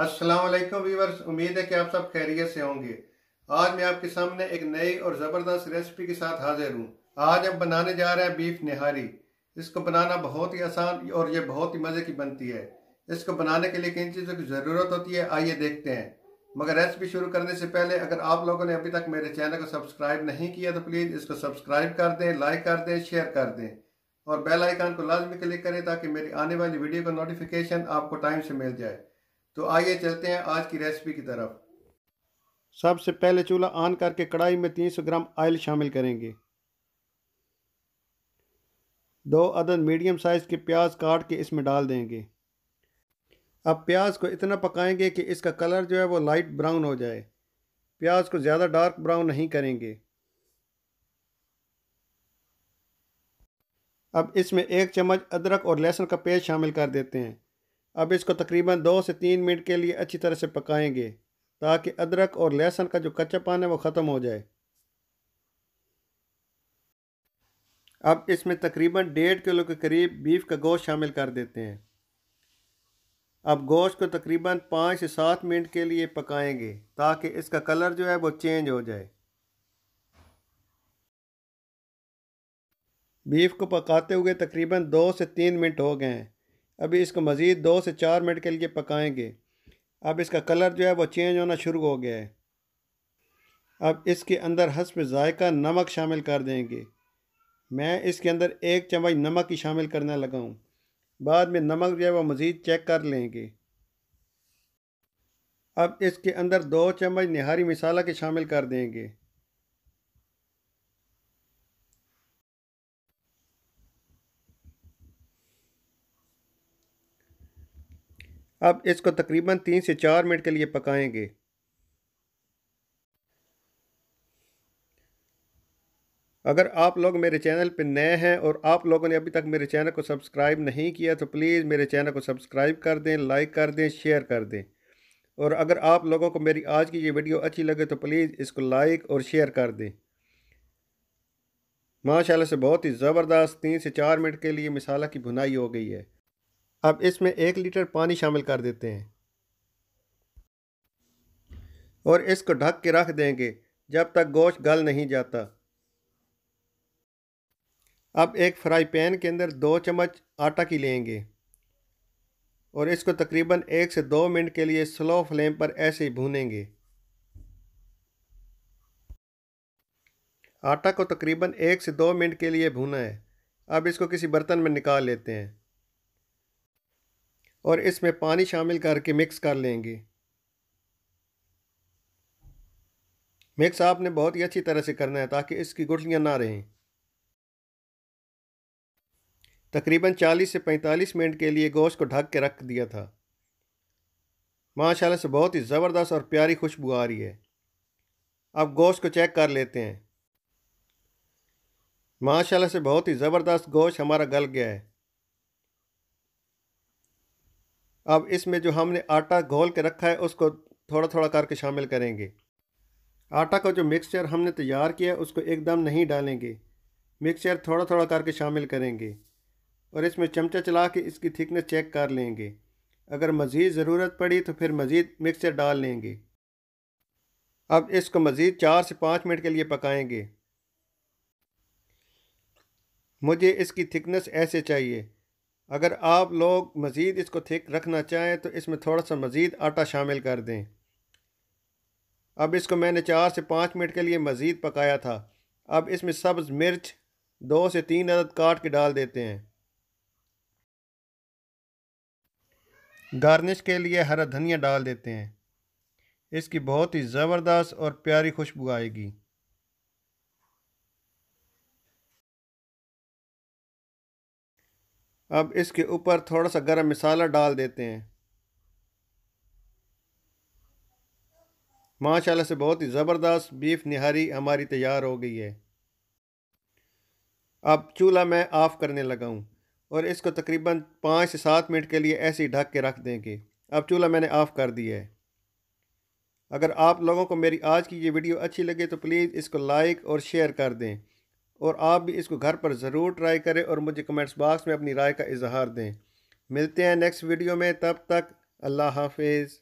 अस्सलाम वालेकुम उम्मीद है कि आप सब खैरियत से होंगे आज मैं आपके सामने एक नई और ज़बरदस्त रेसिपी के साथ हाजिर हूँ आज हम बनाने जा रहे हैं बीफ निहारी इसको बनाना बहुत ही आसान और ये बहुत ही मज़े की बनती है इसको बनाने के लिए किन चीज़ों की ज़रूरत होती है आइए देखते हैं मगर रेसिपी शुरू करने से पहले अगर आप लोगों ने अभी तक मेरे चैनल को सब्सक्राइब नहीं किया तो प्लीज़ इसको सब्सक्राइब कर दें लाइक कर दें शेयर कर दें और बेल आइकन को लाजमी क्लिक करें ताकि मेरी आने वाली वीडियो का नोटिफिकेशन आपको टाइम से मिल जाए तो आइए चलते हैं आज की रेसिपी की तरफ सबसे पहले चूल्हा ऑन करके कढ़ाई में 300 ग्राम ऑयल शामिल करेंगे दो अदद मीडियम साइज़ के प्याज काट के इसमें डाल देंगे अब प्याज को इतना पकाएंगे कि इसका कलर जो है वो लाइट ब्राउन हो जाए प्याज को ज़्यादा डार्क ब्राउन नहीं करेंगे अब इसमें एक चम्मच अदरक और लहसुन का पेस्ट शामिल कर देते हैं अब इसको तकरीबन दो से तीन मिनट के लिए अच्छी तरह से पकाएंगे ताकि अदरक और लहसुन का जो पान है वो ख़त्म हो जाए अब इसमें तकरीबन डेढ़ किलो के करीब बीफ का गोश्त शामिल कर देते हैं अब गोश्त को तकरीबन पाँच से सात मिनट के लिए पकाएंगे ताकि इसका कलर जो है वो चेंज हो जाए बीफ को पकाते हुए तकरीबन दो से तीन मिनट हो गए हैं अभी इसको मज़ीद दो से चार मिनट के लिए पकाएंगे अब इसका कलर जो है वो चेंज होना शुरू हो गया है अब इसके अंदर हसब जायका नमक शामिल कर देंगे मैं इसके अंदर एक चम्मच नमक ही शामिल करने लगा हूँ बाद में नमक जो है वह मज़ीद चेक कर लेंगे अब इसके अंदर दो चम्मच निहारी मिसाला के शामिल कर देंगे अब इसको तकरीबन तीन से चार मिनट के लिए पकाएंगे अगर आप लोग मेरे चैनल पर नए हैं और आप लोगों ने अभी तक मेरे चैनल को सब्सक्राइब नहीं किया तो प्लीज़ मेरे चैनल को सब्सक्राइब कर दें लाइक कर दें शेयर कर दें और अगर आप लोगों को मेरी आज की ये वीडियो अच्छी लगे तो प्लीज़ इसको लाइक और शेयर कर दें माशाल्लाह से बहुत ही ज़बरदस्त तीन से चार मिनट के लिए मिसाला की भुनाई हो गई है अब इसमें एक लीटर पानी शामिल कर देते हैं और इसको ढक के रख देंगे जब तक गोश्त गल नहीं जाता अब एक फ्राई पैन के अंदर दो चम्मच आटा की लेंगे और इसको तकरीबन एक से दो मिनट के लिए स्लो फ्लेम पर ऐसे ही भूनेंगे आटा को तकरीबन एक से दो मिनट के लिए भूना है अब इसको किसी बर्तन में निकाल लेते हैं और इसमें पानी शामिल करके मिक्स कर लेंगे मिक्स आपने बहुत ही अच्छी तरह से करना है ताकि इसकी गुठलियाँ ना रहें तकरीबन 40 से 45 मिनट के लिए गोश्त को ढक के रख दिया था माशाल्लाह से बहुत ही ज़बरदस्त और प्यारी खुशबू आ रही है अब गोश्त को चेक कर लेते हैं माशाल्लाह से बहुत ही ज़बरदस्त गोश्त हमारा गल गया है अब इसमें जो हमने आटा घोल के रखा है उसको थोड़ा थोड़ा करके शामिल करेंगे आटा का जो मिक्सचर हमने तैयार किया है उसको एकदम नहीं डालेंगे मिक्सचर थोड़ा थोड़ा करके शामिल करेंगे और इसमें चमचा चला के इसकी थिकनेस चेक कर लेंगे अगर मज़ीद ज़रूरत पड़ी तो फिर मज़ीद मिक्सचर डाल लेंगे अब इसको मज़ीद चार से पाँच मिनट के लिए पकाएंगे मुझे इसकी थिकनेस ऐसे चाहिए अगर आप लोग मज़ीद इसको थिक रखना चाहें तो इसमें थोड़ा सा मज़ीद आटा शामिल कर दें अब इसको मैंने चार से पाँच मिनट के लिए मज़ीद पकाया था अब इसमें सब्ज़ मिर्च दो से तीन अदद काट के डाल देते हैं गार्निश के लिए हरा धनिया डाल देते हैं इसकी बहुत ही ज़बरदस्त और प्यारी खुशबू आएगी अब इसके ऊपर थोड़ा सा गरम मसाला डाल देते हैं माशाल्लाह से बहुत ही ज़बरदस्त बीफ निहारी हमारी तैयार हो गई है अब चूल्हा मैं ऑफ़ करने लगा हूँ और इसको तकरीबन पाँच से सात मिनट के लिए ऐसे ही ढक के रख देंगे अब चूल्हा मैंने ऑफ़ कर दिया है अगर आप लोगों को मेरी आज की ये वीडियो अच्छी लगे तो प्लीज़ इसको लाइक और शेयर कर दें और आप भी इसको घर पर ज़रूर ट्राई करें और मुझे कमेंट्स बॉक्स में अपनी राय का इजहार दें मिलते हैं नेक्स्ट वीडियो में तब तक अल्लाह हाफिज़